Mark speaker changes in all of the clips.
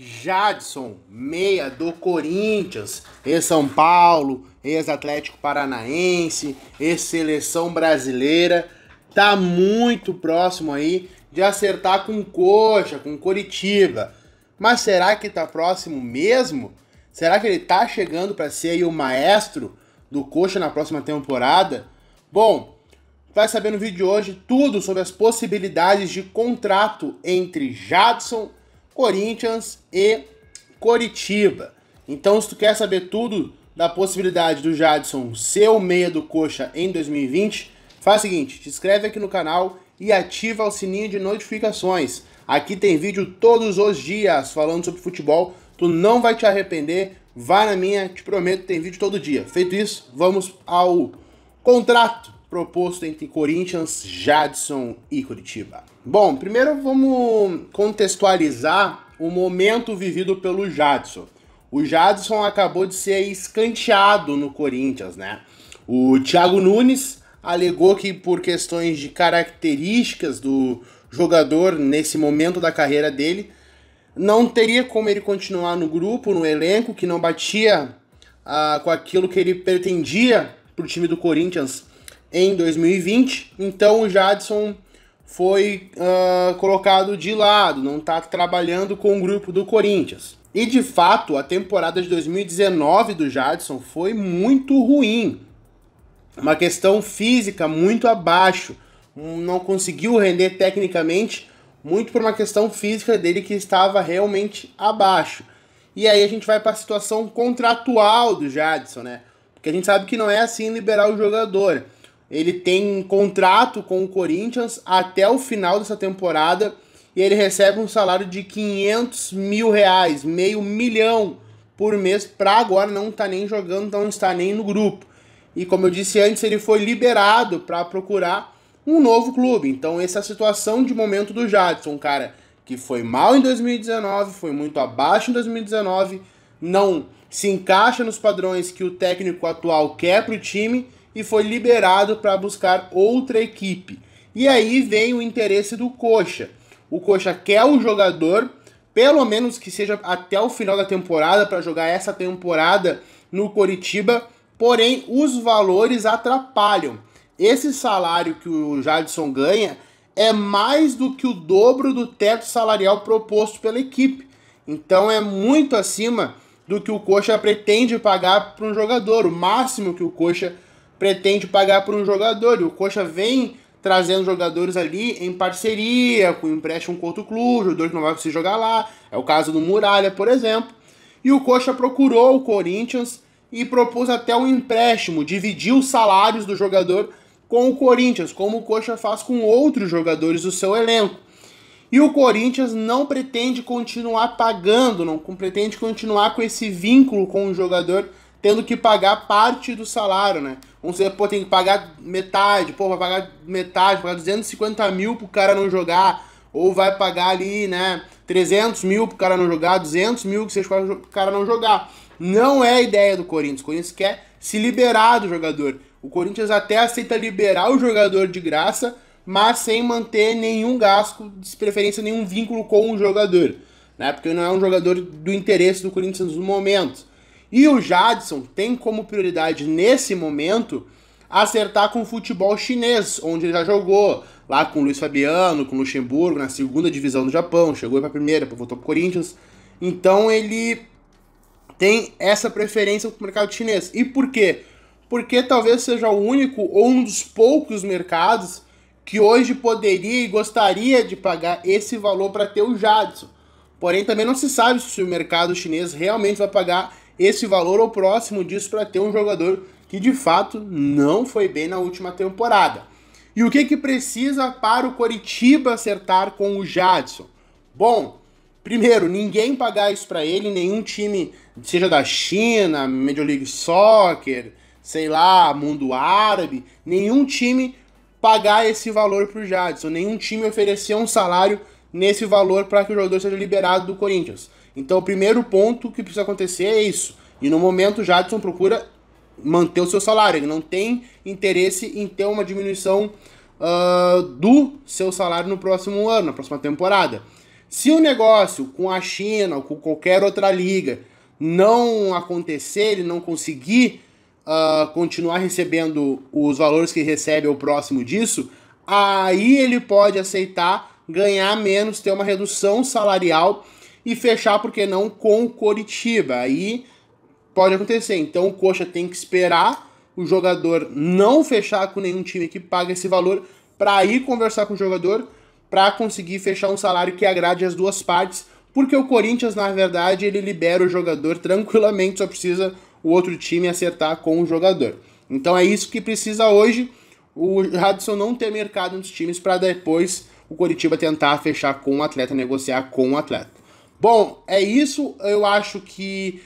Speaker 1: Jadson, meia do Corinthians, ex-São Paulo, ex-Atlético Paranaense, ex-Seleção Brasileira, tá muito próximo aí de acertar com Coxa, com Coritiba. Mas será que tá próximo mesmo? Será que ele tá chegando para ser aí o maestro do Coxa na próxima temporada? Bom, vai saber no vídeo de hoje tudo sobre as possibilidades de contrato entre Jadson Corinthians e Coritiba. Então, se tu quer saber tudo da possibilidade do Jadson ser o meia do coxa em 2020, faz o seguinte, te inscreve aqui no canal e ativa o sininho de notificações. Aqui tem vídeo todos os dias falando sobre futebol, tu não vai te arrepender, vai na minha, te prometo, tem vídeo todo dia. Feito isso, vamos ao contrato proposto entre Corinthians, Jadson e Curitiba. Bom, primeiro vamos contextualizar o momento vivido pelo Jadson. O Jadson acabou de ser escanteado no Corinthians, né? O Thiago Nunes alegou que por questões de características do jogador nesse momento da carreira dele, não teria como ele continuar no grupo, no elenco, que não batia ah, com aquilo que ele pretendia para o time do Corinthians em 2020, então o Jadson foi uh, colocado de lado, não está trabalhando com o grupo do Corinthians. E de fato, a temporada de 2019 do Jadson foi muito ruim. Uma questão física muito abaixo. Não conseguiu render tecnicamente, muito por uma questão física dele que estava realmente abaixo. E aí a gente vai para a situação contratual do Jadson, né? Porque a gente sabe que não é assim liberar o jogador. Ele tem contrato com o Corinthians até o final dessa temporada e ele recebe um salário de 500 mil reais, meio milhão por mês, para agora não está nem jogando, não está nem no grupo. E como eu disse antes, ele foi liberado para procurar um novo clube. Então essa é a situação de momento do Jadson, cara, que foi mal em 2019, foi muito abaixo em 2019, não se encaixa nos padrões que o técnico atual quer para o time e foi liberado para buscar outra equipe. E aí vem o interesse do Coxa. O Coxa quer o jogador, pelo menos que seja até o final da temporada, para jogar essa temporada no Coritiba, porém os valores atrapalham. Esse salário que o Jadson ganha é mais do que o dobro do teto salarial proposto pela equipe. Então é muito acima do que o Coxa pretende pagar para um jogador. O máximo que o Coxa pretende pagar por um jogador. E o Coxa vem trazendo jogadores ali em parceria, com empréstimo com outro clube, jogador que não vai se jogar lá. É o caso do Muralha, por exemplo. E o Coxa procurou o Corinthians e propôs até um empréstimo, dividiu os salários do jogador com o Corinthians, como o Coxa faz com outros jogadores do seu elenco. E o Corinthians não pretende continuar pagando, não pretende continuar com esse vínculo com o jogador tendo que pagar parte do salário, né? Vamos dizer, pô, tem que pagar metade, pô, vai pagar metade, vai pagar 250 mil pro cara não jogar, ou vai pagar ali, né, 300 mil pro cara não jogar, 200 mil que seja pro cara não jogar. Não é a ideia do Corinthians, o Corinthians quer se liberar do jogador. O Corinthians até aceita liberar o jogador de graça, mas sem manter nenhum gasto, de preferência nenhum vínculo com o jogador, né? Porque não é um jogador do interesse do Corinthians no momento. E o Jadson tem como prioridade nesse momento acertar com o futebol chinês, onde ele já jogou, lá com o Luiz Fabiano, com o Luxemburgo, na segunda divisão do Japão, chegou para a primeira, voltou para o Corinthians. Então ele tem essa preferência para o mercado chinês. E por quê? Porque talvez seja o único ou um dos poucos mercados que hoje poderia e gostaria de pagar esse valor para ter o Jadson. Porém, também não se sabe se o mercado chinês realmente vai pagar esse valor ou próximo disso para ter um jogador que de fato não foi bem na última temporada. E o que que precisa para o Coritiba acertar com o Jadson? Bom, primeiro, ninguém pagar isso para ele, nenhum time, seja da China, Major League Soccer, sei lá, mundo árabe, nenhum time pagar esse valor para o Jadson, nenhum time oferecer um salário nesse valor para que o jogador seja liberado do Corinthians. Então, o primeiro ponto que precisa acontecer é isso. E no momento, o Jadson procura manter o seu salário. Ele não tem interesse em ter uma diminuição uh, do seu salário no próximo ano, na próxima temporada. Se o negócio com a China ou com qualquer outra liga não acontecer, ele não conseguir uh, continuar recebendo os valores que recebe ou próximo disso, aí ele pode aceitar ganhar menos, ter uma redução salarial e fechar, porque não, com o Coritiba. Aí pode acontecer. Então o Coxa tem que esperar o jogador não fechar com nenhum time que paga esse valor para ir conversar com o jogador para conseguir fechar um salário que agrade as duas partes, porque o Corinthians, na verdade, ele libera o jogador tranquilamente, só precisa o outro time acertar com o jogador. Então é isso que precisa hoje o Radisson não ter mercado nos times para depois o Coritiba tentar fechar com o atleta, negociar com o atleta. Bom, é isso. Eu acho que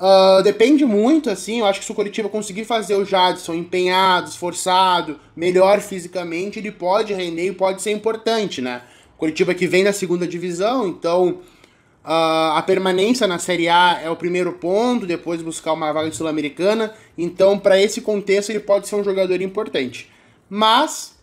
Speaker 1: uh, depende muito, assim. Eu acho que se o Curitiba conseguir fazer o Jadson empenhado, esforçado, melhor fisicamente, ele pode render e pode ser importante, né? O Curitiba que vem da segunda divisão, então uh, a permanência na Série A é o primeiro ponto, depois buscar uma vaga sul-americana. Então, para esse contexto, ele pode ser um jogador importante. Mas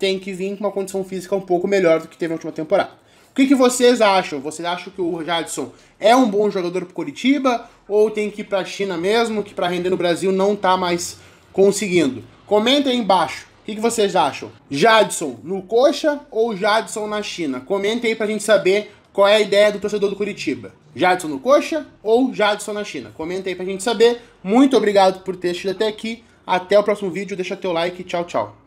Speaker 1: tem que vir com uma condição física um pouco melhor do que teve na última temporada. O que, que vocês acham? Vocês acham que o Jadson é um bom jogador para Curitiba ou tem que ir para a China mesmo, que para render no Brasil não está mais conseguindo? Comenta aí embaixo. O que, que, vocês acham? Jadson no Coxa ou Jadson na China? Comenta aí pra gente saber qual é a ideia do torcedor do Curitiba. Jadson no Coxa ou Jadson na China? Comenta aí pra gente saber. Muito obrigado por ter assistido até aqui. Até o próximo vídeo. Deixa teu like. Tchau, tchau.